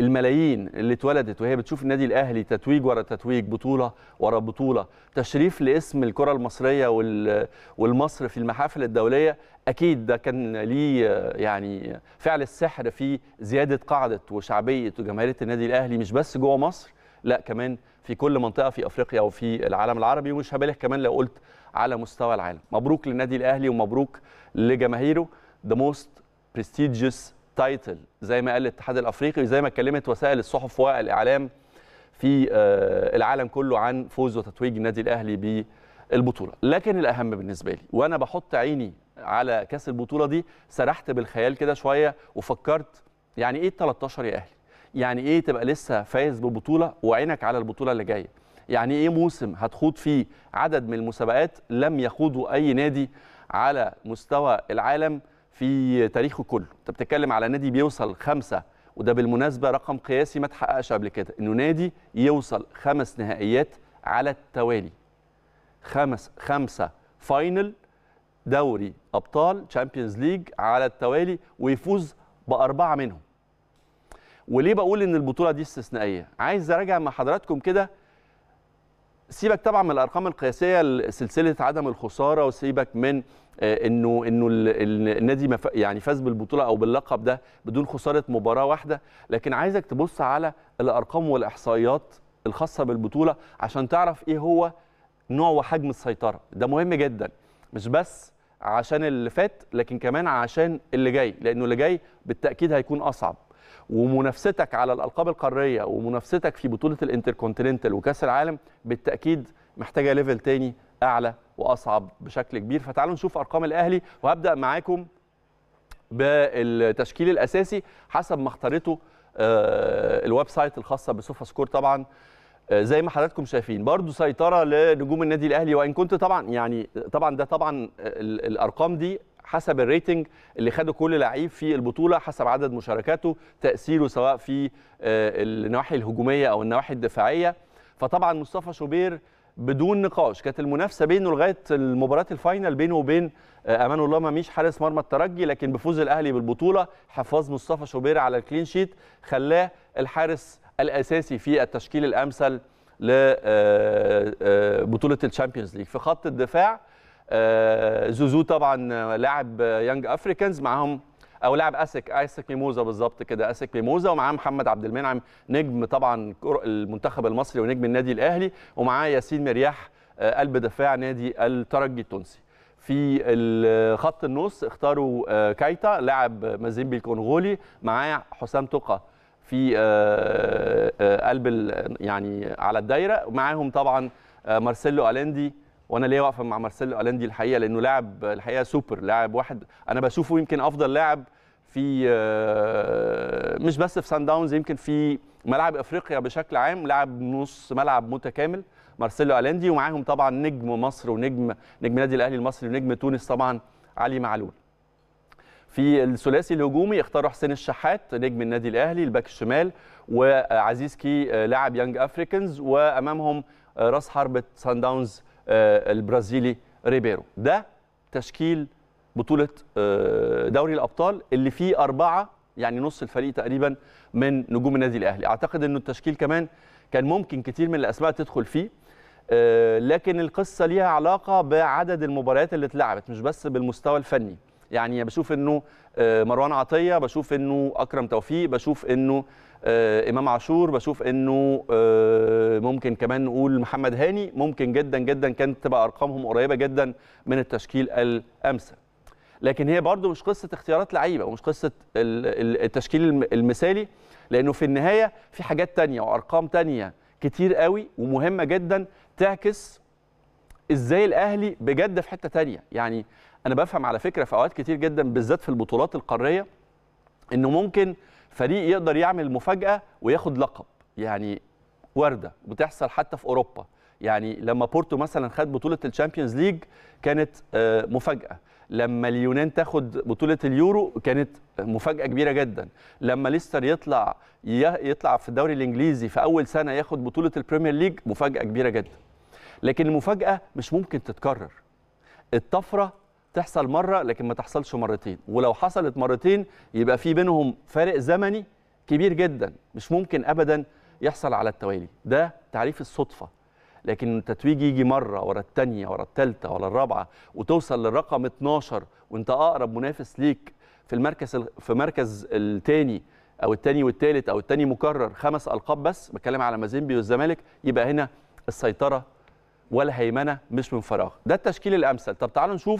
الملايين اللي اتولدت وهي بتشوف النادي الاهلي تتويج ورا تتويج بطوله ورا بطوله تشريف لاسم الكره المصريه والمصر في المحافل الدوليه اكيد ده كان ليه يعني فعل السحر في زياده قاعده وشعبيه وجماهيريه النادي الاهلي مش بس جوه مصر لا كمان في كل منطقه في افريقيا وفي العالم العربي ومش هبالغ كمان لو قلت على مستوى العالم مبروك للنادي الاهلي ومبروك لجماهيره ذا موست prestigious تايتل زي ما قال الاتحاد الافريقي وزي ما اتكلمت وسائل الصحف والاعلام في آه، العالم كله عن فوز وتتويج النادي الاهلي بالبطوله لكن الاهم بالنسبه لي وانا بحط عيني على كاس البطوله دي سرحت بالخيال كده شويه وفكرت يعني ايه 13 يا اهلي يعني ايه تبقى لسه فايز بالبطوله وعينك على البطوله اللي جايه يعني ايه موسم هتخوض فيه عدد من المسابقات لم يخوضه اي نادي على مستوى العالم في تاريخه كله انت بتتكلم على نادي بيوصل خمسة وده بالمناسبة رقم قياسي ما تحققش قبل كده انه نادي يوصل خمس نهائيات على التوالي خمس خمسة فاينل دوري ابطال تشامبيونز ليج على التوالي ويفوز باربعه منهم وليه بقول ان البطوله دي استثنائيه عايز اراجع مع حضراتكم كده سيبك طبعا من الارقام القياسيه سلسله عدم الخساره وسيبك من آه، انه انه النادي يعني فاز بالبطوله او باللقب ده بدون خساره مباراه واحده لكن عايزك تبص على الارقام والاحصائيات الخاصه بالبطوله عشان تعرف ايه هو نوع وحجم السيطره ده مهم جدا مش بس عشان اللي فات لكن كمان عشان اللي جاي لانه اللي جاي بالتاكيد هيكون اصعب ومنافستك على الالقاب القاريه ومنافستك في بطوله الانتركونتيننتال وكاس العالم بالتاكيد محتاجه ليفل تاني اعلى واصعب بشكل كبير فتعالوا نشوف ارقام الاهلي وهبدا معاكم بالتشكيل الاساسي حسب ما اختارته آه، الويب سايت الخاصه بسوفا سكور طبعا آه، زي ما حضراتكم شايفين برضو سيطره لنجوم النادي الاهلي وان كنت طبعا يعني طبعا ده طبعا الارقام دي حسب الريتنج اللي خده كل لعيب في البطوله حسب عدد مشاركاته تاثيره سواء في آه، النواحي الهجوميه او النواحي الدفاعيه فطبعا مصطفى شوبير بدون نقاش كانت المنافسه بينه لغايه المباراه الفاينل بينه وبين آه، امان الله مميش حارس مرمى الترجي لكن بفوز الاهلي بالبطوله حفاظ مصطفى شوبير على الكلين شيت خلاه الحارس الاساسي في التشكيل الامثل لبطوله آه، الشامبيونز ليج في خط الدفاع آه، زوزو طبعا لاعب يانج افريكانز معاهم او لاعب اسك اسك ميموزا بالظبط كده اسك ميموزا ومعاه محمد عبد المنعم نجم طبعا المنتخب المصري ونجم النادي الاهلي ومعاه ياسين مرياح آه، قلب دفاع نادي الترجي التونسي في خط النص اختاروا آه، كايتا لاعب مازيمبي الكونغولي معاه حسام تقى في قلب يعني على الدايره ومعاهم طبعا مارسيلو اليندي وانا ليا واقفه مع مارسيلو الاندي الحقيقه لانه لاعب الحقيقه سوبر لاعب واحد انا بشوفه يمكن افضل لاعب في آه، مش بس في سان داونز يمكن في ملعب افريقيا بشكل عام لاعب نص ملعب متكامل مارسيلو الاندي ومعاهم طبعا نجم مصر ونجم نجم النادي الاهلي المصري ونجم تونس طبعا علي معلول في الثلاثي الهجومي اختاروا حسين الشحات نجم النادي الاهلي الباك الشمال وعزيز كي آه، لاعب يانج افريكانز وامامهم آه، راس حربه سان داونز آه، البرازيلي ريبيرو ده تشكيل بطولة آه، دوري الأبطال اللي فيه أربعة يعني نص الفريق تقريبا من نجوم النادي الأهلي أعتقد أنه التشكيل كمان كان ممكن كتير من الأسماء تدخل فيه آه، لكن القصة ليها علاقة بعدد المباريات اللي اتلعبت مش بس بالمستوى الفني يعني بشوف انه مروان عطيه بشوف انه اكرم توفيق بشوف انه امام عاشور بشوف انه ممكن كمان نقول محمد هاني ممكن جدا جدا كانت تبقى ارقامهم قريبه جدا من التشكيل الامثل لكن هي برضو مش قصه اختيارات لعيبه ومش قصه التشكيل المثالي لانه في النهايه في حاجات تانية وارقام تانية كتير قوي ومهمه جدا تعكس ازاي الاهلي بجد في حته تانية يعني انا بفهم على فكره في اوقات كتير جدا بالذات في البطولات القاريه انه ممكن فريق يقدر يعمل مفاجاه وياخد لقب يعني وارده بتحصل حتى في اوروبا يعني لما بورتو مثلا خد بطوله الشامبيونز ليج كانت آه، مفاجاه لما اليونان تاخد بطوله اليورو كانت مفاجاه كبيره جدا لما ليستر يطلع يطلع في الدوري الانجليزي في اول سنه ياخد بطوله البريمير ليج مفاجاه كبيره جدا لكن المفاجاه مش ممكن تتكرر الطفره تحصل مره لكن ما تحصلش مرتين ولو حصلت مرتين يبقى في بينهم فارق زمني كبير جدا مش ممكن ابدا يحصل على التوالي ده تعريف الصدفه لكن التتويج يجي مره ورا الثانيه ورا الثالثه ورا الرابعه وتوصل للرقم 12 وانت اقرب منافس ليك في المركز في مركز الثاني او الثاني والثالث او الثاني مكرر خمس القاب بس بتكلم على مازيمبي والزمالك يبقى هنا السيطره والهيمنه مش من فراغ ده التشكيل الامثل طب تعالوا نشوف